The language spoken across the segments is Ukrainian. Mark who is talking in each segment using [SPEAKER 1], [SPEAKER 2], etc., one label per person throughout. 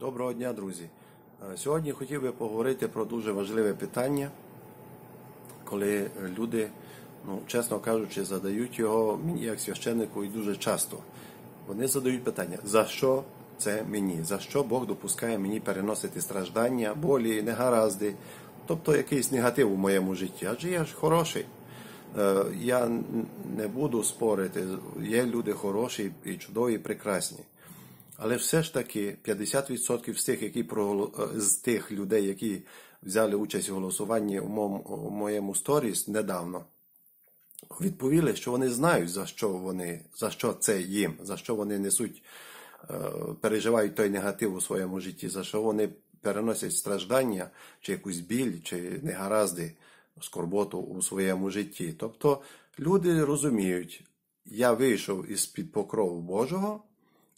[SPEAKER 1] Доброго дня, друзі. Е, сьогодні хотів би поговорити про дуже важливе питання, коли люди, ну, чесно кажучи, задають його мені як священнику і дуже часто. Вони задають питання, за що це мені? За що Бог допускає мені переносити страждання, болі, негаразди, тобто якийсь негатив у моєму житті? Адже я ж хороший. Е, я не буду спорити, є люди хороші і чудові, і прекрасні. Але все ж таки 50% з тих, які е, з тих людей, які взяли участь у голосуванні в моєму сторіс недавно, відповіли, що вони знають, за що вони, за що це їм, за що вони несуть, е, переживають той негатив у своєму житті, за що вони переносять страждання, чи якусь біль, чи негаразди, скорботу у своєму житті. Тобто люди розуміють, я вийшов із під покрову Божого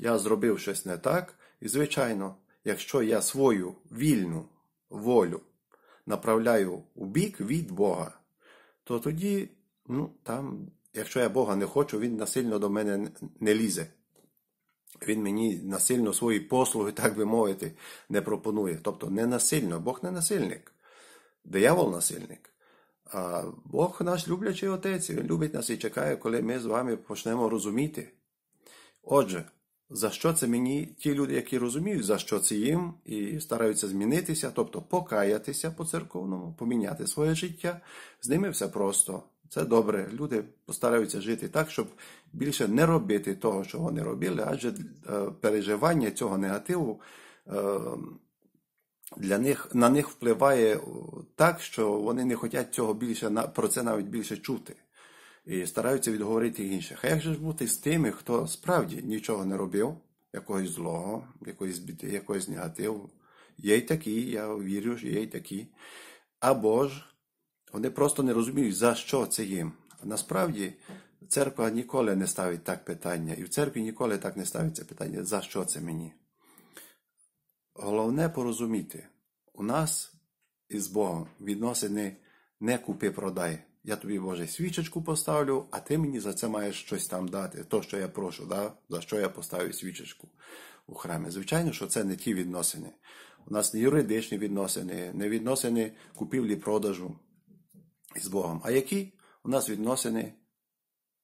[SPEAKER 1] я зробив щось не так, і, звичайно, якщо я свою вільну волю направляю у бік від Бога, то тоді, ну, там, якщо я Бога не хочу, Він насильно до мене не лізе. Він мені насильно свої послуги, так би мовити, не пропонує. Тобто не насильно, Бог не насильник. Диявол насильник. А Бог наш люблячий отець, Він любить нас і чекає, коли ми з вами почнемо розуміти. Отже, за що це мені ті люди, які розуміють, за що це їм, і стараються змінитися, тобто покаятися по церковному, поміняти своє життя, з ними все просто. Це добре. Люди постараються жити так, щоб більше не робити того, що вони робили, адже е, переживання цього негативу е, для них на них впливає так, що вони не хочуть цього більше про це навіть більше чути і стараються відговорити інших. А як же ж бути з тими, хто справді нічого не робив, якогось злого, якоїсь біди, якогось негативу? Є й такі, я вірю, що є й такі. Або ж вони просто не розуміють, за що це їм. Насправді церква ніколи не ставить так питання, і в церкві ніколи так не ставиться питання, за що це мені. Головне порозуміти, у нас із Богом відносини не купи-продай. Я тобі, Боже, свічечку поставлю, а ти мені за це маєш щось там дати. То, що я прошу, да? за що я поставлю свічечку у храмі. Звичайно, що це не ті відносини. У нас не юридичні відносини, не відносини купівлі-продажу із Богом. А які у нас відносини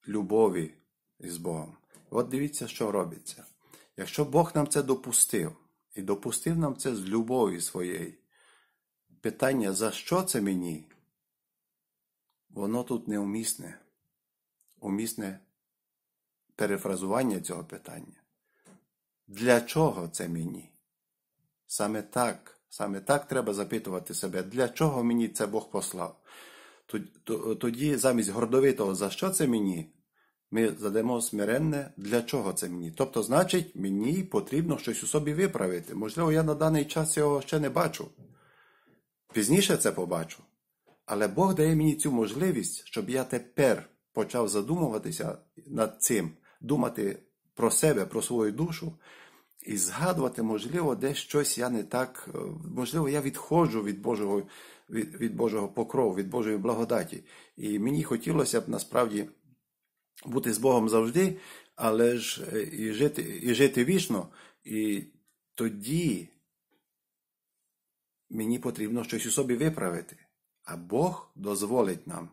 [SPEAKER 1] любові із Богом? От дивіться, що робиться. Якщо Бог нам це допустив, і допустив нам це з любові своєї, питання, за що це мені? Воно тут неумісне, умісне перефразування цього питання. Для чого це мені? Саме так, саме так треба запитувати себе, для чого мені це Бог послав. Тоді, замість гордовитого, за що це мені? Ми задамо смиренне, для чого це мені? Тобто, значить, мені потрібно щось у собі виправити. Можливо, я на даний час цього ще не бачу. Пізніше це побачу. Але Бог дає мені цю можливість, щоб я тепер почав задумуватися над цим, думати про себе, про свою душу, і згадувати, можливо, десь щось я не так, е, можливо, я відходжу від Божого від, від Божого покрову, від Божої благодаті. І мені хотілося б насправді бути з Богом завжди, але ж е, і жити, і жити вічно. І тоді мені потрібно щось у собі виправити. А Бог дозволить нам,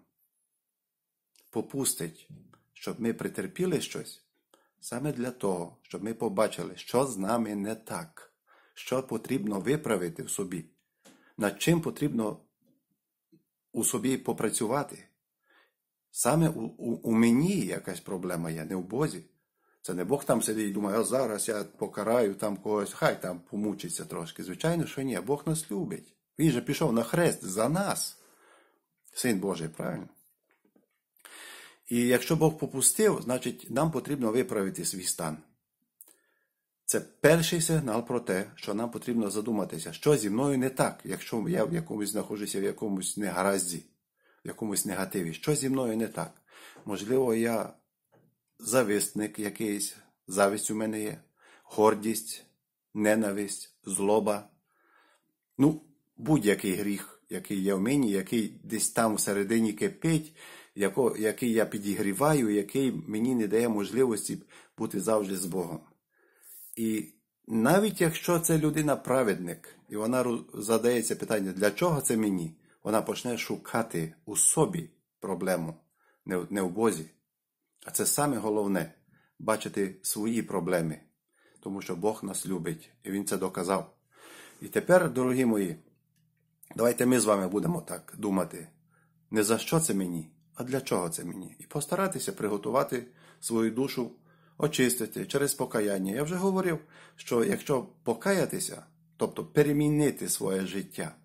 [SPEAKER 1] попустить, щоб ми претерпіли щось саме для того, щоб ми побачили, що з нами не так, що потрібно виправити в собі, над чим потрібно у собі попрацювати. Саме у, у, у мені якась проблема є, не у Бозі. Це не Бог там сидить і думає, а зараз я покараю там когось, хай там помучиться трошки. Звичайно, що ні, Бог нас любить. Він же пішов на хрест за нас. Син Божий, правильно? І якщо Бог попустив, значить нам потрібно виправити свій стан. Це перший сигнал про те, що нам потрібно задуматися, що зі мною не так, якщо я в якомусь знаходжуся в якомусь негаразді, в якомусь негативі. Що зі мною не так? Можливо, я зависник якийсь, зависть у мене є, гордість, ненависть, злоба. Ну, будь-який гріх який є в мені, який десь там всередині кипить, яко, який я підігріваю, який мені не дає можливості бути завжди з Богом. І навіть якщо це людина праведник, і вона задається питання, для чого це мені? Вона почне шукати у собі проблему, не, не в Бозі. А це саме головне бачити свої проблеми, тому що Бог нас любить, і Він це доказав. І тепер, дорогі мої, Давайте ми з вами будемо так думати. Не за що це мені, а для чого це мені? І постаратися приготувати свою душу, очистити через покаяння. Я вже говорив, що якщо покаятися, тобто перемінити своє життя,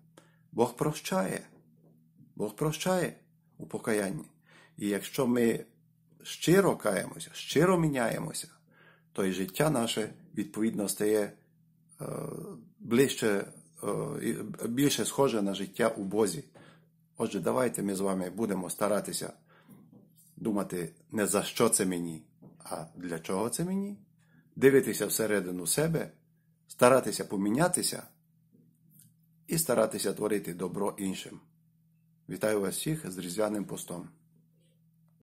[SPEAKER 1] Бог прощає. Бог прощає у покаянні. І якщо ми щиро каємося, щиро міняємося, то і життя наше відповідно стає е, ближче Е, більше схоже на життя у Бозі. Отже, давайте ми з вами будемо старатися думати не за що це мені, а для чого це мені, дивитися всередину себе, старатися помінятися і старатися творити добро іншим. Вітаю вас всіх з різдвяним постом.